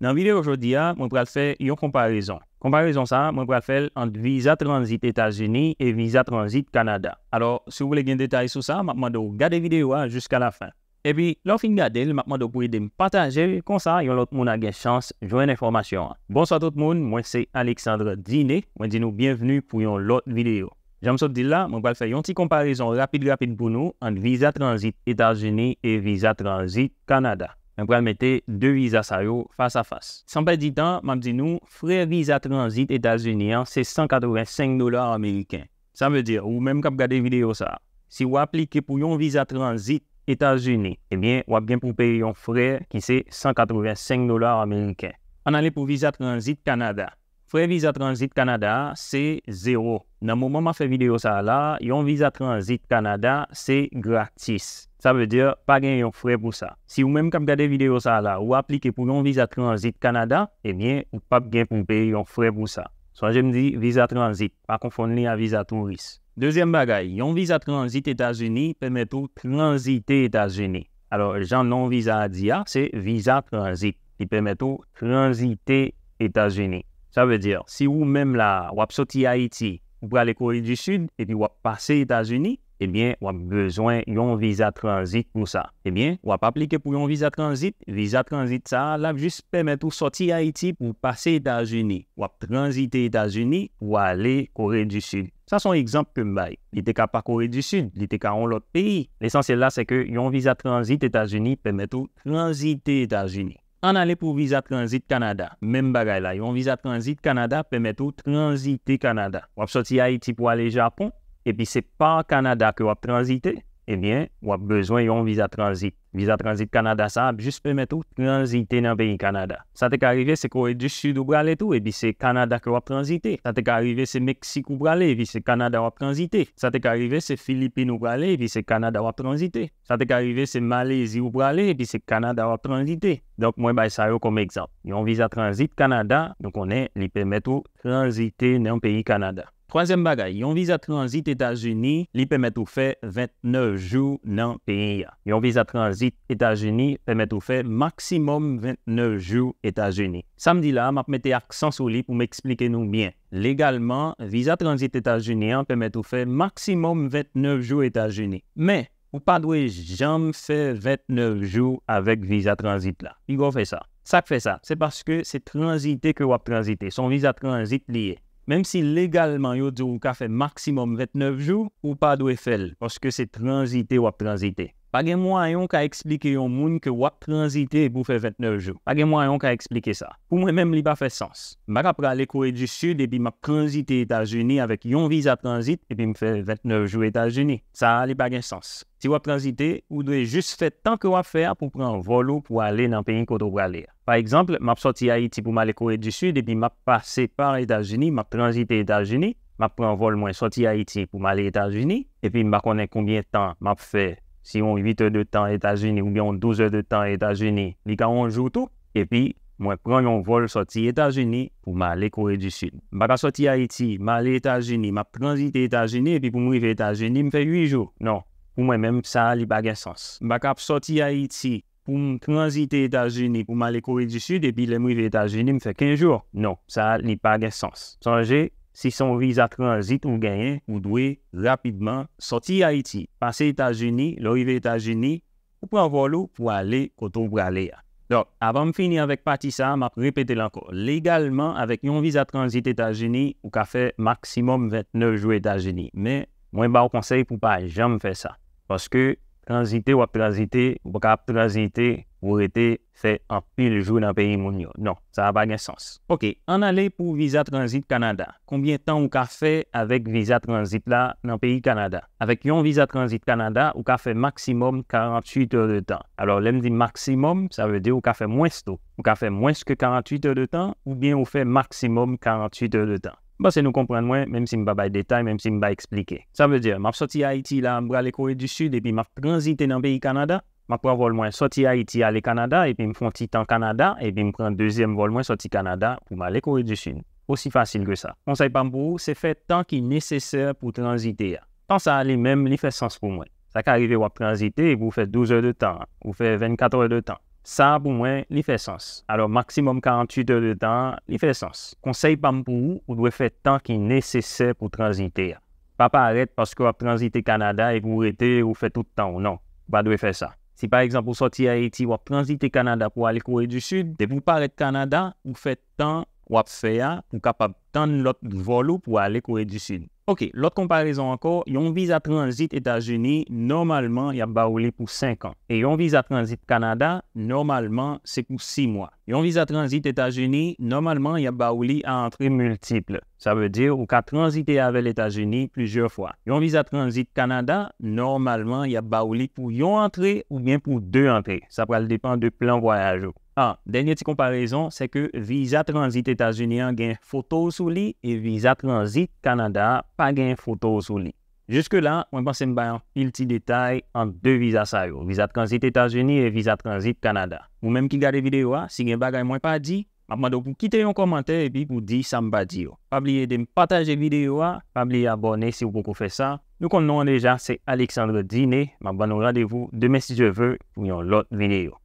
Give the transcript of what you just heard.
Dans la vidéo aujourd'hui, hein, je vais faire une comparaison. Comparaison je vais faire entre visa transit États-Unis et visa transit Canada. Alors, si vous voulez des détails sur ça, je vais vous la vidéo hein, jusqu'à la fin. Et puis, lorsque vous regardez, je vais vous de partager comme ça, et l'autre a une chance de jouer l'information. Hein. Bonsoir tout le monde, moi c'est Alexandre Dine, Je vous dis bienvenue pour une autre vidéo. J'aime vous là, je vais faire une petite comparaison rapide pour nous entre visa transit États-Unis et visa transit Canada. Mwen pral mettre deux visas face. yo face fasa. San pa di tan, mwen di nou, visa transit états unis hein, c'est 185 dollars américains ça veut dire ou quand vous regardez vidéo ça. si vous appliquez pour un visa transit états unis eh bien, vous pour payer un frais qui c'est 185 dollars américains. An ale pour visa transit Canada frais Visa transit Canada, c'est zéro. Dans le moment où moment fait vidéo ça la, yon Visa transit Canada, c'est gratis. Ça veut dire pas gagner yon frais pour ça. Si vous même regardez gade vidéo ça là, ou appliquez pour un Visa transit eh bien, vous pas gagner pour payer un frais pour ça. Soit je me dis Visa transit, confondre confondre visa visa Deuxième bagaille, un visa transit états transit permet de transiter États-Unis. Alors, gens non à adia, c'est Visa transit. Il permet de transiter États-Unis. Ça veut dire, si vous-même là, vous sorti Haïti, vous pouvez aller Corée du Sud et puis vous passez États-Unis, eh bien, vous avez besoin d'un visa transit pour ça. Eh bien, vous pas appliquer pour un visa transit. Visa transit, ça, là, juste permettre de sortir Haïti pour passer États-Unis. Vous transiter États-Unis ou aller Corée du Sud. Ça, c'est un exemple que je Il était pas Corée du Sud, il était en l'autre pays. L'essentiel là, c'est que un visa transit aux États-Unis permet de transiter États-Unis. An ale pou visa transit Kanada. Mem bagay la, yon visa transit Kanada pwemete ou transite Kanada. Wap soti Haiti pou ale Japon, epi se pa Kanada ke wap transite, eh bien, ou a besoin d'un visa transit. Visa transit Canada, ça juste permet de transiter dans le pays Canada. Ça t'est arrivé, c'est Corée du Sud ou et tout, et puis c'est Canada qui va transiter. Ça t'est arrivé, c'est Mexique ou et puis c'est Canada va transiter. Ça t'est arrivé, c'est Philippines ou et puis c'est Canada va transiter. Ça t'est arrivé, c'est Malaisie ou et puis c'est Canada va transiter. Donc, moi, bah ça comme exemple. Yon visa transit Canada, donc on est, il permet de transiter dans le pays Canada. Troisième bagaille, yon visa transit états unis li permet ou fait 29 jours non le pays. Yon visa transit états unis permet ou fait maximum 29 jours états unis Samedi là, m'a mette accent sur lui pour m'expliquer nous bien. Légalement, visa transit états unis permet permet ou maximum maximum 29 jours états unis Mais vous pas pouvez jamais faire 29 jours avec visa transit là. Il faire ça. ça. fait ça. ça. parce que c'est transité que vous avez transité. Son visa transit lié. Même si légalement, il y a du café maximum 29 jours, ou pas de parce que c'est transité ou transité. Pas de moyen pour expliquer à quelqu'un que wap transiter pour faire 29 jours. Pas de moyen qui expliquer ça. Pour moi-même, il n'a pas fait sens. Je vais aller Corée du Sud et puis je transiter aux États-Unis avec un visa transit et puis me faire 29 jours aux États-Unis. Ça n'a pas de sens. Si vous transiter, vous devez juste faire tant que vous faire pour prendre un vol pour aller dans le pays que vous aller. Par exemple, je vais sorti Haïti pour aller Corée du Sud et puis je passer par les États-Unis, je transité aux États-Unis, je prendre un vol, je sorti Haïti pour aller aux États-Unis et puis je vais combien de temps je fait si on 8 heures de temps aux États-Unis ou bien 12 heures de temps aux États-Unis, les a on joue tout. Et puis, moi, prends un vol sorti États-Unis pour m'aller Corée du Sud. Je vais sortir Haïti, m'aller États-Unis, m'a transiter États-Unis, et puis pour m'arriver États-Unis, me fait 8 jours. Non, pour moi-même, ça n'a pas de sens. Je vais sortir Haïti pour transiter États-Unis, pour m'aller Corée du Sud, et puis le aux États-Unis, me fait 15 jours. Non, ça n'a pas de sens. Songez, si son visa transit ou gagne, vous devez rapidement sortir Haïti, passer États-Unis, l'arrivée États-Unis, ou prendre vol pour aller côté pour Donc, avant de finir avec partie ça, m'a répéter encore. Légalement, avec un visa transit aux États-Unis, ou qu'a fait maximum 29 jours aux États-Unis. Mais, moi, je conseil pour pas jamais faire ça. Parce que transiter ou à transiter, ou transiter, ou été fait en pile jour dans le pays mondial. Non, ça n'a pas de sens. OK, en aller pour visa transit Canada. Combien de temps ou faites fait avec visa transit là dans le pays Canada? Avec un visa transit Canada, ou avez fait maximum 48 heures de temps. Alors, l'on dit maximum, ça veut dire que vous fait moins tôt. Ou ka fait moins que 48 heures de temps, ou bien ou fait maximum 48 heures de temps bah, c'est nous comprendre moins, même si je ne vais pas détail, même si je pas expliquer. Ça veut dire, je sorti Haïti, là, je aller Corée du Sud, et puis je transité dans le pays Canada. Je suis vol moins sorti Haïti, aller Canada, et puis je suis petit temps Canada, et puis je suis deuxième vol moins sorti Canada pour aller Corée du Sud. Aussi facile que ça. Conseil pas pour c'est faire tant qu'il est nécessaire pour transiter. Hein. Tant ça aller même, il fait sens pour moi. Ça qui arrive, vous transiter, vous faites 12 heures de temps, vous faites 24 heures de temps. Ça, pour moi, il fait sens. Alors, maximum 48 heures de temps, il fait sens. Conseil pour vous, devez faire le temps qui est nécessaire pour transiter. Pas arrêter parce que vous transitez Canada et vous arrêtez, vous faites tout le temps. Non, vous pas devez faire ça. Si par exemple vous sortez à Haïti, vous transitez Canada pour aller Corée du Sud, et vous paraître Canada, vous faites temps, vous faites pour capable de l'autre vol pour aller Corée du Sud. OK, l'autre comparaison encore, yon visa transit États-Unis, normalement, il y a baoulé pour 5 ans. Et yon visa transit Canada, normalement, c'est pour 6 mois. Ils visa transit États-Unis. Normalement, il y a Baouli à entrée multiple. Ça veut dire, ou a transité avec les États-Unis plusieurs fois. Yon visa transit Canada. Normalement, il y a Baouli pour une entrée ou bien pour deux entrées. Ça va dépendre du plan voyage. Ah, dernière petite comparaison, c'est que visa transit États-Unis a une photo sous lui et visa transit Canada pas gain photo sous lui. Juske la, mwen bansen bay an fil ti detay an de visa sa yo. Visa transit Etas-Unis e visa transit Kanada. Mwen menm ki gade videyo a, si gen bagay mwen pa di, mwen mwadou pou kite yon komantè epi pou di sa mba di yo. Pabliye de m pataje videyo a, pabliye abone se wou pokou fe sa. Nou kon nou an dejan, se Aleksandro Dine, mwen mwadou radevou demè si je vè pou yon lot videyo.